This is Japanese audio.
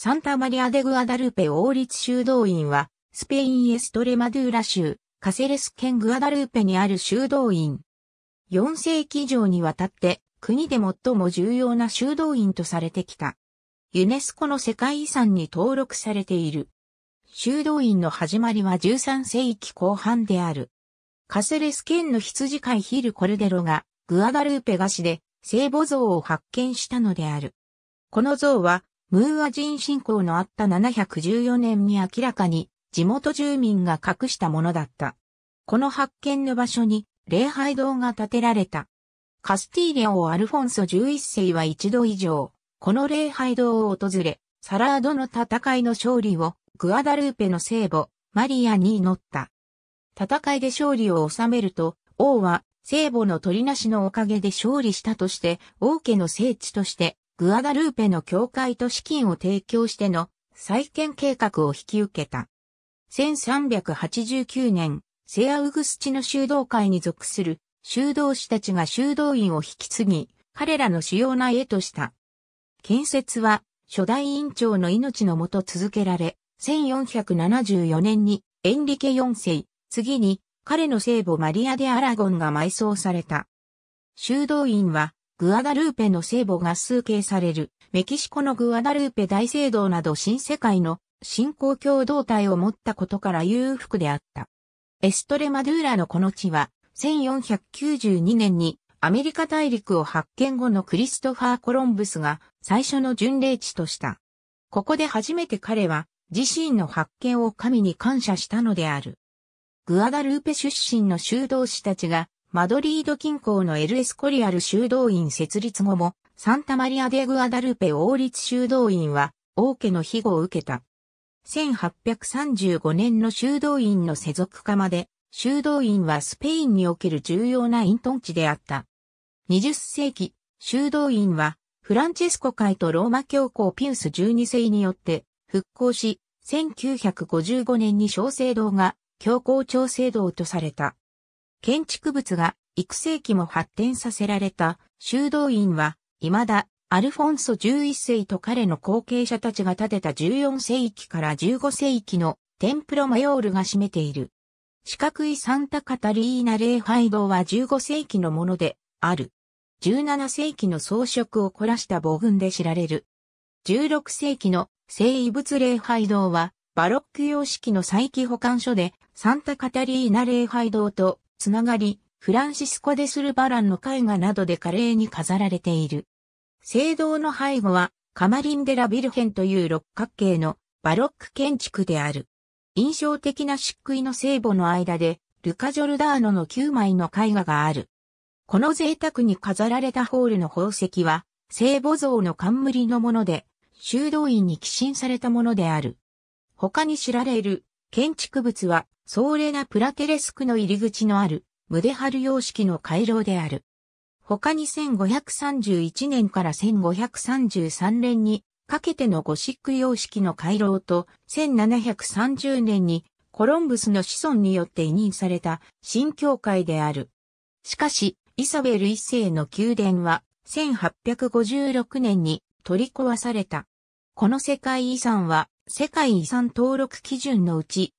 サンタマリア・デ・グアダルペ王立修道院は、スペイン・エストレマドゥーラ州、カセレス県グアダルペにある修道院。4世紀以上にわたって、国で最も重要な修道院とされてきた。ユネスコの世界遺産に登録されている。修道院の始まりは13世紀後半である。カセレス県の羊飼いヒル・コルデロが、グアダルーペ菓子で聖母像を発見したのである。この像は、ムーア人信仰のあった714年に明らかに地元住民が隠したものだった。この発見の場所に礼拝堂が建てられた。カスティーリア王アルフォンソ11世は一度以上、この礼拝堂を訪れ、サラードの戦いの勝利をグアダルーペの聖母、マリアに祈った。戦いで勝利を収めると、王は聖母の鳥なしのおかげで勝利したとして、王家の聖地としてグアダルーペの教会と資金を提供しての再建計画を引き受けた。1389年、セアウグスチの修道会に属する修道士たちが修道院を引き継ぎ、彼らの主要な絵とした。建設は初代院長の命のもと続けられ、1474年にエンリケ4世、次に彼の聖母マリア・でアラゴンが埋葬された。修道院はグアダルーペの聖母が数形される、メキシコのグアダルーペ大聖堂など新世界の信仰共同体を持ったことから裕福であった。エストレマドゥーラのこの地は、1492年にアメリカ大陸を発見後のクリストファー・コロンブスが最初の巡礼地とした。ここで初めて彼は自身の発見を神に感謝したのである。グアダルーペ出身の修道士たちがマドリード近郊のエル・エスコリアル修道院設立後も、サンタマリア・デ・グアダルペ王立修道院は、王家の庇護を受けた。1835年の修道院の世俗化まで、修道院はスペインにおける重要な陰遁地であった。20世紀、修道院は、フランチェスコ会とローマ教皇ピウス12世によって復興し、1955年に小聖堂が教皇長聖堂とされた。建築物が幾世紀も発展させられた修道院は、未だアルフォンソ11世と彼の後継者たちが建てた14世紀から15世紀のテンプロマヨールが占めている。四角いサンタカタリーナ礼拝堂は15世紀のものである。17世紀の装飾を凝らした母群で知られる。16世紀の聖遺物礼拝堂はバロック様式の再起保管所でサンタカタリーナ礼拝堂とつながり、フランシスコ・デスルバランの絵画などで華麗に飾られている。聖堂の背後はカマリンデラ・ビルヘンという六角形のバロック建築である。印象的な漆喰の聖母の間でルカ・ジョルダーノの9枚の絵画がある。この贅沢に飾られたホールの宝石は聖母像の冠のもので修道院に寄進されたものである。他に知られる建築物はソーレナ・プラテレスクの入り口のある、ムデハル様式の回廊である。他に1531年から1533年にかけてのゴシック様式の回廊と、1730年にコロンブスの子孫によって委任された新教会である。しかし、イサベル一世の宮殿は、1856年に取り壊された。この世界遺産は、世界遺産登録基準のうち、